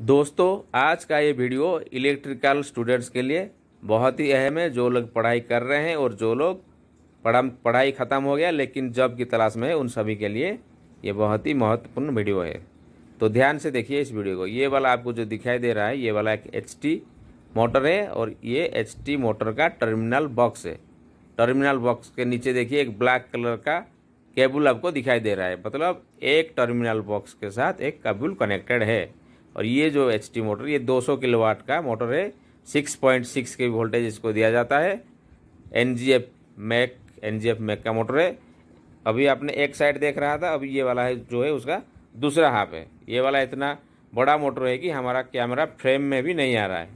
दोस्तों आज का ये वीडियो इलेक्ट्रिकल स्टूडेंट्स के लिए बहुत ही अहम है जो लोग पढ़ाई कर रहे हैं और जो लोग पढ़ा पढ़ाई ख़त्म हो गया लेकिन जॉब की तलाश में है उन सभी के लिए ये बहुत ही महत्वपूर्ण वीडियो है तो ध्यान से देखिए इस वीडियो को ये वाला आपको जो दिखाई दे रहा है ये वाला एक एच मोटर है और ये एच मोटर का टर्मिनल बॉक्स है टर्मिनल बॉक्स के नीचे देखिए एक ब्लैक कलर का केबुल आपको दिखाई दे रहा है मतलब एक टर्मिनल बॉक्स के साथ एक केबल कनेक्टेड है और ये जो एच मोटर ये 200 किलोवाट का मोटर है 6.6 के वोल्टेज इसको दिया जाता है N G F make N G F make का मोटर है अभी आपने एक साइड देख रहा था अभी ये वाला है जो है उसका दूसरा हाफ है ये वाला इतना बड़ा मोटर है कि हमारा कैमरा फ्रेम में भी नहीं आ रहा है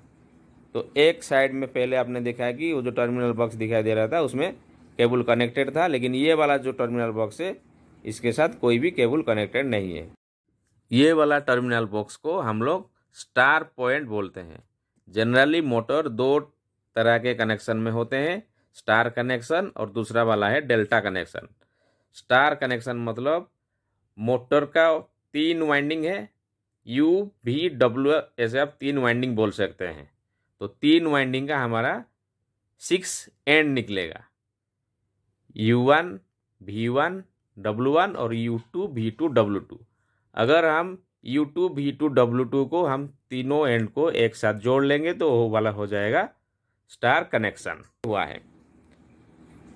तो एक साइड में पहले आपने देखा है कि वो जो टर्मिनल बॉक्स दिखाई दे रहा था उसमें केबल कनेक्टेड था लेकिन ये वाला जो टर्मिनल बॉक्स है इसके साथ कोई भी केबल कनेक्टेड नहीं है ये वाला टर्मिनल बॉक्स को हम लोग स्टार पॉइंट बोलते हैं जनरली मोटर दो तरह के कनेक्शन में होते हैं स्टार कनेक्शन और दूसरा वाला है डेल्टा कनेक्शन स्टार कनेक्शन मतलब मोटर का तीन वाइंडिंग है यू भी डब्ल्यू ऐसे आप तीन वाइंडिंग बोल सकते हैं तो तीन वाइंडिंग का हमारा सिक्स एंड निकलेगा U one V one W one और U two V two W two अगर हम U two V two W two को हम तीनों एंड को एक साथ जोड़ लेंगे तो वो वाला हो जाएगा स्टार कनेक्शन हुआ है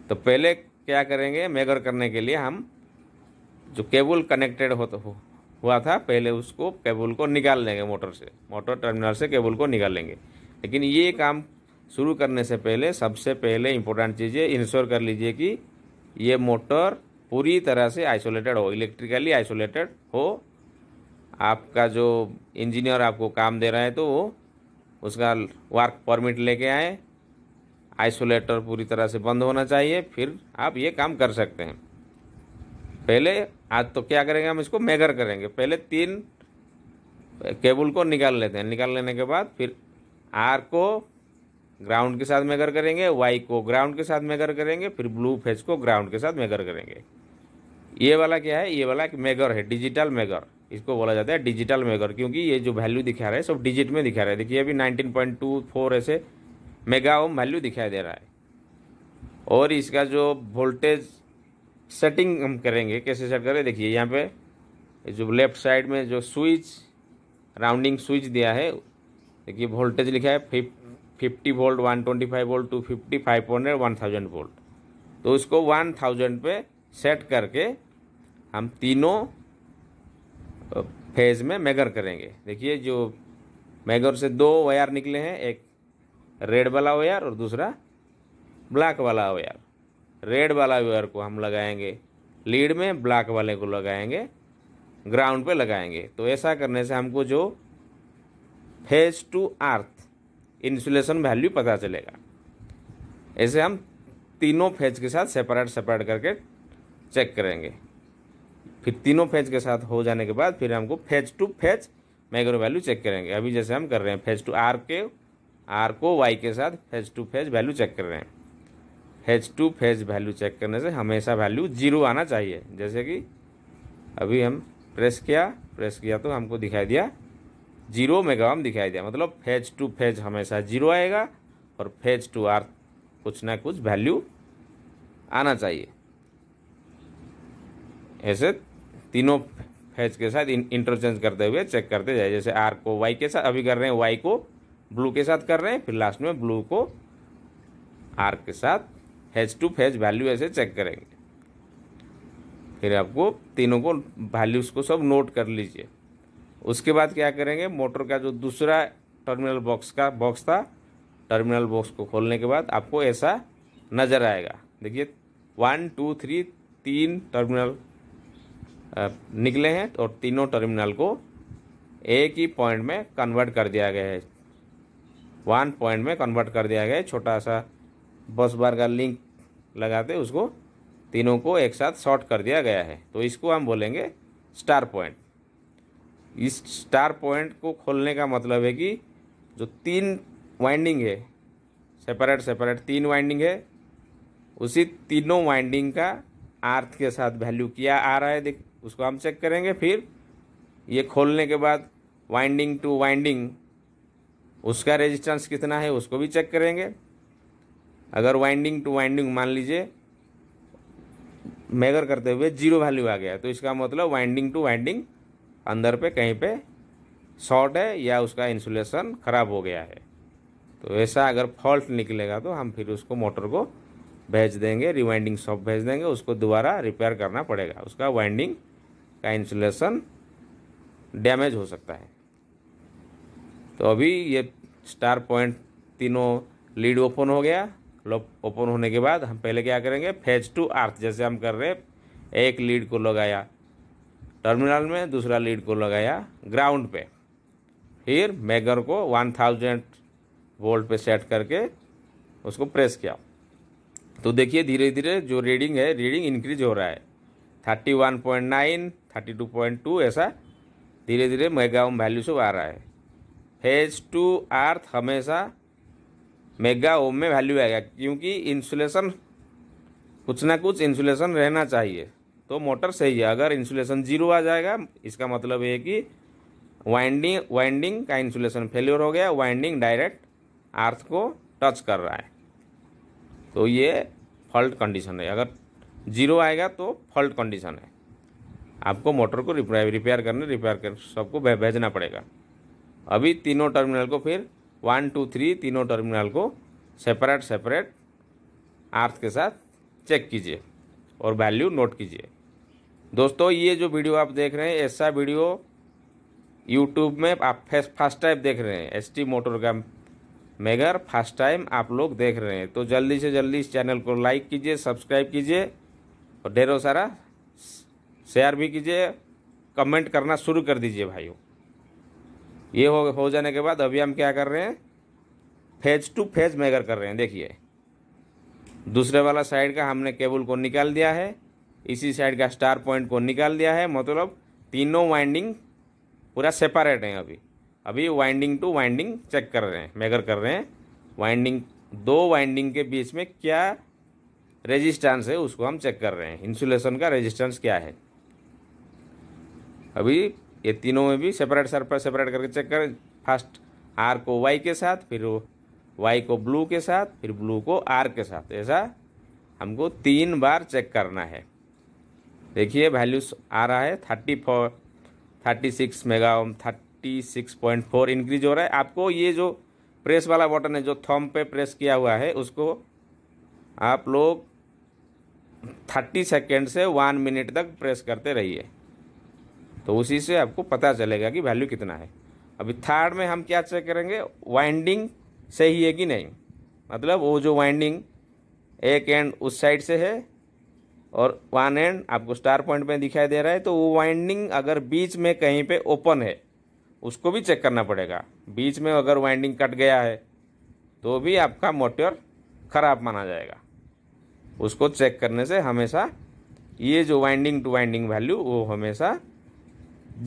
तो पहले क्या करेंगे मेगर करने के लिए हम जो केबल कनेक्टेड हो तो हुआ था पहले उसको केबल को निकाल लेंगे मोटर से मोटर टर्मिनल से केबल को निकाल लेंगे लेकिन ये काम शुरू करने से पहले सबसे पहले इम्पोर्टेंट चीज़ है इंश्योर कर लीजिए कि ये मोटर पूरी तरह से आइसोलेटेड हो इलेक्ट्रिकली आइसोलेटेड हो आपका जो इंजीनियर आपको काम दे रहा है तो वो उसका वर्क परमिट लेके आए आइसोलेटर पूरी तरह से बंद होना चाहिए फिर आप ये काम कर सकते हैं पहले आज तो क्या करेंगे हम इसको मेगर करेंगे पहले तीन केबल को निकाल लेते हैं निकाल लेने के बाद फिर आर को ग्राउंड के साथ मेगर करेंगे वाई को ग्राउंड के साथ मेगर करेंगे फिर ब्लू फेज को ग्राउंड के साथ मेगर करेंगे ये वाला क्या है ये वाला एक मेगर है डिजिटल मेगर इसको बोला जाता है डिजिटल मेगर क्योंकि ये जो वैल्यू दिखा रहा है सब डिजिट में दिखा रहा है देखिए अभी 19.24 ऐसे मेगा ओम वैल्यू दिखाई दे रहा है और इसका जो वोल्टेज सेटिंग हम करेंगे कैसे सेट करें देखिए यहाँ पे जो लेफ्ट साइड में जो स्विच राउंडिंग स्विच दिया है देखिए वोल्टेज लिखा है fifty volt one twenty five volt two fifty five hundred one thousand volt तो उसको वन थाउजेंड पे सेट करके हम तीनों फेज में मेगर करेंगे देखिए जो मैगर से दो वायर निकले हैं एक रेड वाला वायर और दूसरा ब्लैक वाला वायर रेड वाला वायर को हम लगाएंगे लीड में ब्लैक वाले को लगाएंगे ग्राउंड पे लगाएंगे तो ऐसा करने से हमको जो phase to earth insulation value पता चलेगा ऐसे हम तीनों फेज के साथ सेपरेट सेपरेट करके चेक करेंगे फिर तीनों फेज के साथ हो जाने के बाद फिर हमको phase to phase micro value check करेंगे अभी जैसे हम कर रहे हैं फेज टू आर के आर को वाई के साथ phase to phase value check कर रहे हैं phase to phase value check करने से हमेशा वैल्यू जीरो आना चाहिए जैसे कि अभी हम प्रेस किया प्रेस किया तो हमको दिखाई दिया जीरो मेगा दिखाई दिया मतलब फेज टू फेज हमेशा जीरो आएगा और फेज टू आर कुछ ना कुछ वैल्यू आना चाहिए ऐसे तीनों फेज के साथ इंटरचेंज करते हुए चेक करते जाए जैसे आर को वाई के साथ अभी कर रहे हैं वाई को ब्लू के साथ कर रहे हैं फिर लास्ट में ब्लू को आर के साथ हेज टू फेज वैल्यू ऐसे चेक करेंगे फिर आपको तीनों को वैल्यूज़ को सब नोट कर लीजिए उसके बाद क्या करेंगे मोटर का जो दूसरा टर्मिनल बॉक्स का बॉक्स था टर्मिनल बॉक्स को खोलने के बाद आपको ऐसा नज़र आएगा देखिए वन टू थ्री तीन टर्मिनल निकले हैं और तीनों टर्मिनल को एक ही पॉइंट में कन्वर्ट कर दिया गया है वन पॉइंट में कन्वर्ट कर दिया गया है छोटा सा बस बार का लिंक लगाते उसको तीनों को एक साथ शॉर्ट कर दिया गया है तो इसको हम बोलेंगे स्टार पॉइंट इस स्टार पॉइंट को खोलने का मतलब है कि जो तीन वाइंडिंग है सेपरेट सेपरेट तीन वाइंडिंग है उसी तीनों वाइंडिंग का आर्थ के साथ वैल्यू किया आ रहा है देख उसको हम चेक करेंगे फिर ये खोलने के बाद वाइंडिंग टू वाइंडिंग उसका रेजिस्टेंस कितना है उसको भी चेक करेंगे अगर वाइंडिंग टू वाइंडिंग मान लीजिए मेगर करते हुए जीरो वैल्यू आ गया तो इसका मतलब वाइंडिंग टू वाइंडिंग अंदर पे कहीं पे शॉर्ट है या उसका इंसुलेशन ख़राब हो गया है तो ऐसा अगर फॉल्ट निकलेगा तो हम फिर उसको मोटर को भेज देंगे रिवाइंडिंग शॉप भेज देंगे उसको दोबारा रिपेयर करना पड़ेगा उसका वाइंडिंग का इंसुलेशन डैमेज हो सकता है तो अभी ये स्टार पॉइंट तीनों लीड ओपन हो गया लो ओपन होने के बाद हम पहले क्या करेंगे फेज टू आर्थ जैसे हम कर रहे एक लीड को लगाया टर्मिनल में दूसरा लीड को लगाया ग्राउंड पे फिर मैगर को वन वोल्ट पे सेट करके उसको प्रेस किया तो देखिए धीरे धीरे जो रीडिंग है रीडिंग इंक्रीज हो रहा है thirty one point nine thirty two point two ऐसा धीरे धीरे मेगा ओम वैल्यू सब आ रहा है हेज टू अर्थ हमेशा मेगा ओम में वैल्यू आएगा क्योंकि इंसुलेशन कुछ ना कुछ इंसुलेशन रहना चाहिए तो मोटर सही है अगर इंसुलेशन जीरो आ जाएगा इसका मतलब ये कि वाइंडिंग वाइंडिंग का इंसुलेशन फेल्योर हो गया वाइंडिंग डायरेक्ट अर्थ को टच कर रहा है तो ये फॉल्ट कंडीशन है अगर जीरो आएगा तो फॉल्ट कंडीशन है आपको मोटर को रिपेयर करने रिपेयर कर सबको भेजना पड़ेगा अभी तीनों टर्मिनल को फिर वन टू थ्री तीनों टर्मिनल को सेपरेट सेपरेट आर्थ के साथ चेक कीजिए और वैल्यू नोट कीजिए दोस्तों ये जो वीडियो आप देख रहे हैं ऐसा वीडियो यूट्यूब में आप फर्स्ट टाइम देख रहे हैं एस टी मोटर का मेगर फर्स्ट टाइम आप लोग देख रहे हैं तो जल्दी से जल्दी इस चैनल को लाइक कीजिए सब्सक्राइब कीजिए और ढेरों सारा शेयर भी कीजिए कमेंट करना शुरू कर दीजिए भाइयों ये हो हो जाने के बाद अभी हम क्या कर रहे हैं फेज टू फेज मेगर कर रहे हैं देखिए दूसरे वाला साइड का हमने केबल को निकाल दिया है इसी साइड का स्टार पॉइंट को निकाल दिया है मतलब तीनों वाइंडिंग पूरा सेपरेट हैं अभी अभी वाइंडिंग टू वाइंडिंग चेक कर रहे हैं मेगर कर रहे हैं वाइंडिंग दो वाइंडिंग के बीच में क्या रेजिस्टेंस है उसको हम चेक कर रहे हैं इंसुलेशन का रेजिस्टेंस क्या है अभी ये तीनों में भी सेपरेट सरफेस सेपरेट करके चेक करें फर्स्ट आर को वाई के साथ फिर वाई को ब्लू के साथ फिर ब्लू को आर के साथ ऐसा हमको तीन बार चेक करना है देखिए वैल्यूस आ रहा है thirty four thirty six mega ohm thirty six point four increase हो रहा है आपको ये जो प्रेस वाला बटन है जो थम पे प्रेस किया हुआ है उसको आप लोग थर्टी सेकेंड से वन मिनट तक प्रेस करते रहिए तो उसी से आपको पता चलेगा कि वैल्यू कितना है अभी थर्ड में हम क्या चेक करेंगे वाइंडिंग सही है कि नहीं मतलब वो जो वाइंडिंग एक एंड उस साइड से है और वन एंड आपको स्टार पॉइंट में दिखाई दे रहा है तो वो वाइंडिंग अगर बीच में कहीं पे ओपन है उसको भी चेक करना पड़ेगा बीच में अगर वाइंडिंग कट गया है तो भी आपका मोटर ख़राब माना जाएगा उसको चेक करने से हमेशा ये जो वाइंडिंग टू वाइंडिंग वैल्यू वो हमेशा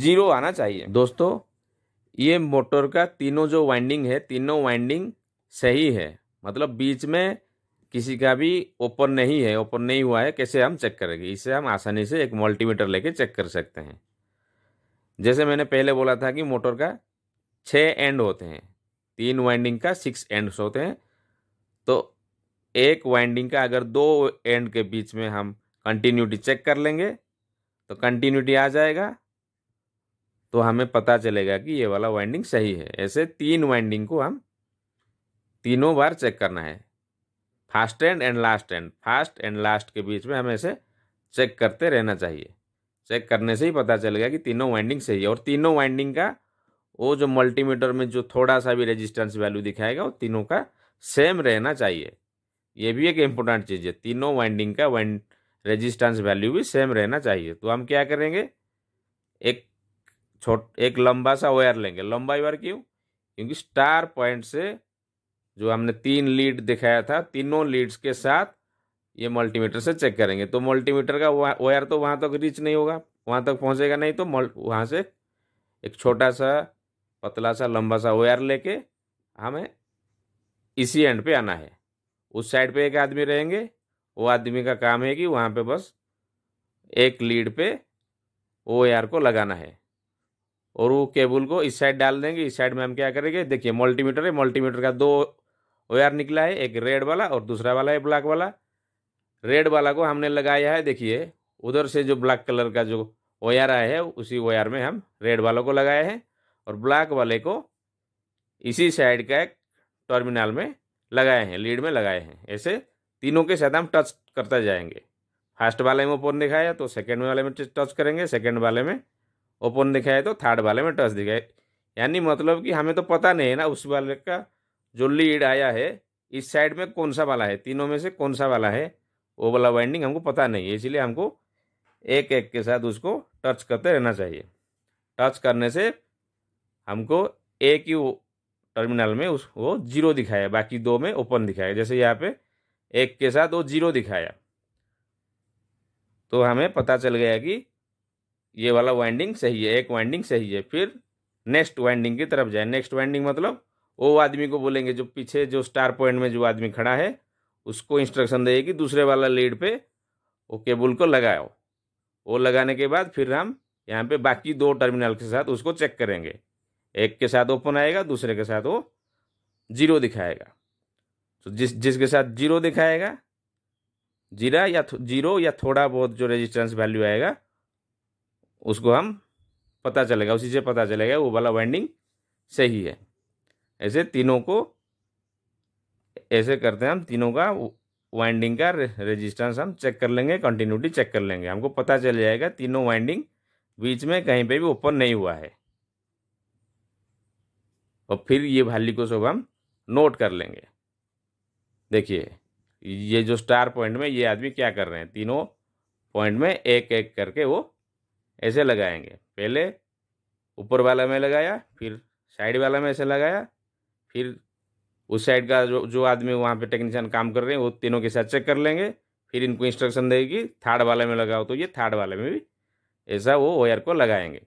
जीरो आना चाहिए दोस्तों ये मोटर का तीनों जो वाइंडिंग है तीनों वाइंडिंग सही है मतलब बीच में किसी का भी ओपन नहीं है ओपन नहीं हुआ है कैसे हम चेक करेंगे इसे हम आसानी से एक मल्टीमीटर लेके चेक कर सकते हैं जैसे मैंने पहले बोला था कि मोटर का छः एंड होते हैं तीन वाइंडिंग का सिक्स एंड्स होते हैं तो एक वाइंडिंग का अगर दो एंड के बीच में हम कंटिन्यूटी चेक कर लेंगे तो कंटिन्यूटी आ जाएगा तो हमें पता चलेगा कि ये वाला वाइंडिंग सही है ऐसे तीन वाइंडिंग को हम तीनों बार चेक करना है fast end end last end fast end last के बीच में हमें इसे चेक करते रहना चाहिए चेक करने से ही पता चलेगा कि तीनों वाइंडिंग सही है और तीनों वाइंडिंग का वो जो मल्टीमीटर में जो थोड़ा सा भी रेजिस्टेंस वैल्यू दिखाएगा वो तीनों का सेम रहना चाहिए ये भी एक इम्पोर्टेंट चीज़ है तीनों वाइंडिंग का वाइंड रेजिस्टेंस वैल्यू भी सेम रहना चाहिए तो हम क्या करेंगे एक छोट एक लंबा सा वायर लेंगे लंबा वायर क्यों क्योंकि स्टार पॉइंट से जो हमने तीन लीड दिखाया था तीनों लीड्स के साथ ये मल्टीमीटर से चेक करेंगे तो मल्टीमीटर का वायर तो वहाँ तक तो रीच नहीं होगा वहाँ तक तो पहुँचेगा नहीं तो मल वहाँ से एक छोटा सा पतला सा लंबा सा वायर लेके हमें इसी एंड पे आना है उस साइड पे एक आदमी रहेंगे वो आदमी का काम है कि वहाँ पे बस एक लीड पे ओ आर को लगाना है और वो केबल को इस साइड डाल देंगे इस साइड में हम क्या करेंगे देखिए मल्टीमीटर है मल्टीमीटर का दो ओ आर निकला है एक रेड वाला और दूसरा वाला है ब्लैक वाला रेड वाला को हमने लगाया है देखिए उधर से जो ब्लैक कलर का जो ओ आर आया है उसी ओ आर में हम रेड वालों को लगाए हैं और ब्लैक वाले को इसी साइड का एक टर्मिनल में लगाए हैं लीड में लगाए हैं ऐसे तीनों के साथ हम टच करते जाएंगे फर्स्ट वाले में ओपन दिखाया तो सेकेंड वाले में टच करेंगे सेकेंड वाले में ओपन दिखाया तो थर्ड वाले में टच दिखाए यानी मतलब कि हमें तो पता नहीं है ना उस वाले का जो लीड आया है इस साइड में कौन सा वाला है तीनों में से कौन सा वाला है वो वाला वाइंडिंग हमको पता नहीं है इसीलिए हमको एक एक के साथ उसको टच करते रहना चाहिए टच करने से हमको एक ही टर्मिनल में उस वो जीरो दिखाया बाकी दो में ओपन दिखाया जैसे यहाँ पे एक के साथ वो जीरो दिखाया तो हमें पता चल गया कि ये वाला वाइंडिंग सही है एक वाइंडिंग सही है फिर नेक्स्ट वाइंडिंग की तरफ जाए नेक्स्ट वाइंडिंग मतलब वो आदमी को बोलेंगे जो पीछे जो स्टार पॉइंट में जो आदमी खड़ा है उसको इंस्ट्रक्शन देगी कि दूसरे वाला लीड पे वो केबल को लगाओ वो लगाने के बाद फिर हम यहाँ पे बाकी दो टर्मिनल के साथ उसको चेक करेंगे एक के साथ ओपन आएगा दूसरे के साथ वो जीरो दिखाएगा तो जिस जिसके साथ जीरो दिखाएगा जीरा या जीरो या थोड़ा बहुत जो रेजिस्टेंस वैल्यू आएगा उसको हम पता चलेगा उसी से पता चलेगा वो वाला वाइंडिंग सही है ऐसे तीनों को ऐसे करते हैं हम तीनों का वाइंडिंग का रेजिस्टेंस हम चेक कर लेंगे कंटिन्यूटी चेक कर लेंगे हमको पता चल जाएगा तीनों वाइंडिंग बीच में कहीं पे भी ओपन नहीं हुआ है और फिर ये वैल्यू को सब हम नोट कर लेंगे देखिए ये जो स्टार पॉइंट में ये आदमी क्या कर रहे हैं तीनों पॉइंट में एक एक करके वो ऐसे लगाएंगे पहले ऊपर वाला में लगाया फिर साइड वाला में ऐसे लगाया फिर उस साइड का जो जो आदमी वहाँ पे टेक्नीशियन काम कर रहे हैं वो तीनों के साथ चेक कर लेंगे फिर इनको इंस्ट्रक्शन देगी थर्ड वाले में लगाओ तो ये थर्ड वाले में भी ऐसा वो वायर को लगाएंगे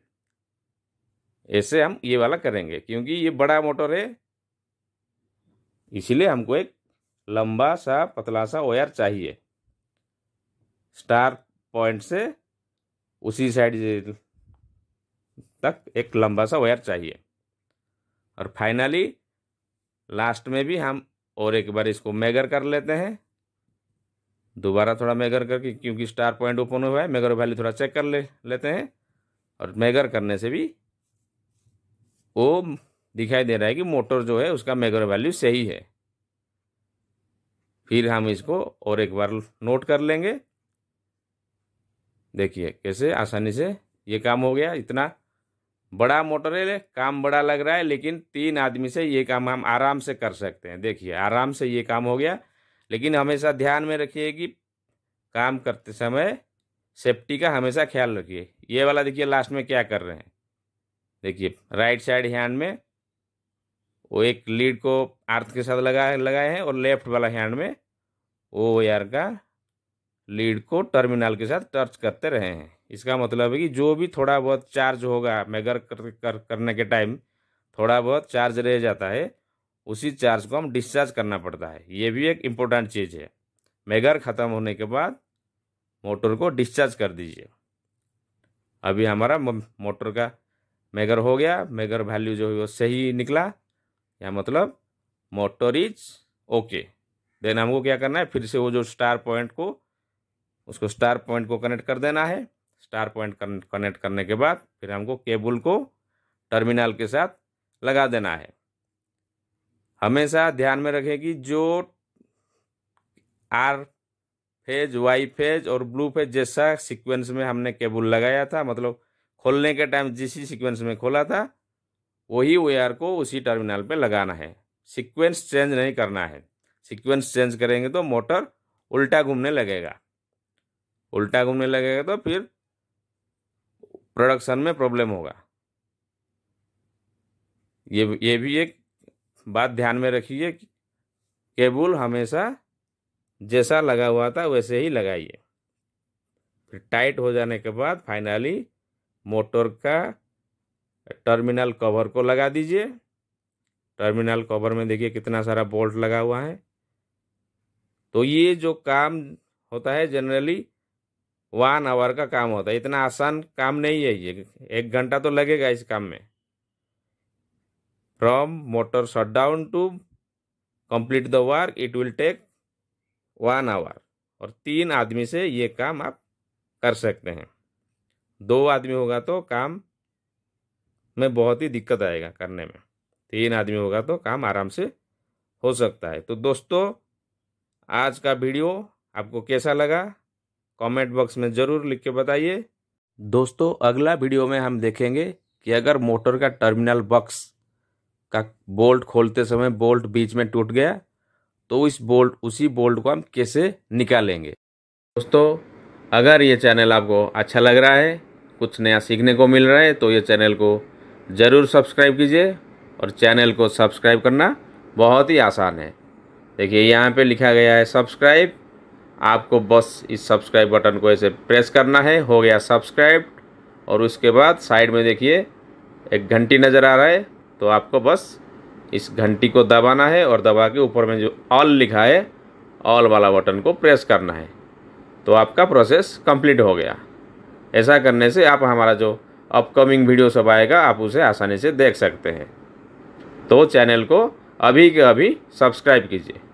ऐसे हम ये वाला करेंगे क्योंकि ये बड़ा मोटर है इसीलिए हमको एक लंबा सा पतला सा वायर चाहिए स्टार पॉइंट से उसी साइड तक एक लंबा सा वायर चाहिए और फाइनली लास्ट में भी हम और एक बार इसको मेगर कर लेते हैं दोबारा थोड़ा मेगर करके क्योंकि स्टार पॉइंट ओपन हुआ है मेगर वैल्यू थोड़ा चेक कर ले लेते हैं और मेगर करने से भी वो दिखाई दे रहा है कि मोटर जो है उसका मेगर वैल्यू सही है फिर हम इसको और एक बार नोट कर लेंगे देखिए कैसे आसानी से ये काम हो गया इतना बड़ा मोटर है काम बड़ा लग रहा है लेकिन तीन आदमी से ये काम हम आराम से कर सकते हैं देखिए आराम से ये काम हो गया लेकिन हमेशा ध्यान में रखिए कि काम करते समय सेफ्टी का हमेशा ख्याल रखिए ये वाला देखिए लास्ट में क्या कर रहे हैं देखिए राइट साइड हैंड में वो एक लीड को आर्थ के साथ लगा लगाए हैं और लेफ्ट वाला हैंड में ओ यार का लीड को टर्मिनल के साथ टच करते रहे हैं इसका मतलब है कि जो भी थोड़ा बहुत चार्ज होगा मैगर कर, कर, करने के टाइम थोड़ा बहुत चार्ज रह जाता है उसी चार्ज को हम डिस्चार्ज करना पड़ता है ये भी एक इम्पोर्टेंट चीज़ है मैगर ख़त्म होने के बाद मोटर को डिस्चार्ज कर दीजिए अभी हमारा मोटर का मेगर हो गया मेगर वैल्यू जो है वो सही निकला या मतलब मोटर इज ओके देन हमको क्या करना है फिर से वो जो स्टार पॉइंट को उसको स्टार पॉइंट को कनेक्ट कर देना है स्टार पॉइंट कनेक्ट करने के बाद फिर हमको केबल को टर्मिनल के साथ लगा देना है हमेशा ध्यान में रखें कि जो आर फेज वाई फेज और ब्लू फेज जैसा सीक्वेंस में हमने केबल लगाया था मतलब खोलने के टाइम जिस सीक्वेंस में खोला था वही वेयर को उसी टर्मिनल पे लगाना है सीक्वेंस चेंज नहीं करना है सीक्वेंस चेंज करेंगे तो मोटर उल्टा घूमने लगेगा उल्टा घूमने लगेगा तो फिर प्रोडक्शन में प्रॉब्लम होगा ये ये भी एक बात ध्यान में रखिए केबुल हमेशा जैसा लगा हुआ था वैसे ही लगाइए फिर टाइट हो जाने के बाद फाइनली मोटर का टर्मिनल कवर को लगा दीजिए टर्मिनल कवर में देखिए कितना सारा बोल्ट लगा हुआ है तो ये जो काम होता है जनरली वन आवर का काम होता है इतना आसान काम नहीं है ये एक घंटा तो लगेगा इस काम में from motor shut down to complete the work it will take one hour और तीन आदमी से ये काम आप कर सकते हैं दो आदमी होगा तो काम में बहुत ही दिक्कत आएगा करने में तीन आदमी होगा तो काम आराम से हो सकता है तो दोस्तों आज का वीडियो आपको कैसा लगा कमेंट बॉक्स में ज़रूर लिख के बताइए दोस्तों अगला वीडियो में हम देखेंगे कि अगर मोटर का टर्मिनल बॉक्स का बोल्ट खोलते समय बोल्ट बीच में टूट गया तो इस बोल्ट उसी बोल्ट को हम कैसे निकालेंगे दोस्तों अगर ये चैनल आपको अच्छा लग रहा है कुछ नया सीखने को मिल रहा है तो ये चैनल को ज़रूर सब्सक्राइब कीजिए और चैनल को सब्सक्राइब करना बहुत ही आसान है देखिए यहाँ पे लिखा गया है सब्सक्राइब आपको बस इस सब्सक्राइब बटन को ऐसे प्रेस करना है हो गया सब्सक्राइब और उसके बाद साइड में देखिए एक घंटी नज़र आ रहा है तो आपको बस इस घंटी को दबाना है और दबा के ऊपर में जो ऑल लिखा है ऑल वाला बटन को प्रेस करना है तो आपका प्रोसेस कंप्लीट हो गया ऐसा करने से आप हमारा जो अपकमिंग वीडियो सब आएगा आप उसे आसानी से देख सकते हैं तो चैनल को अभी के अभी सब्सक्राइब कीजिए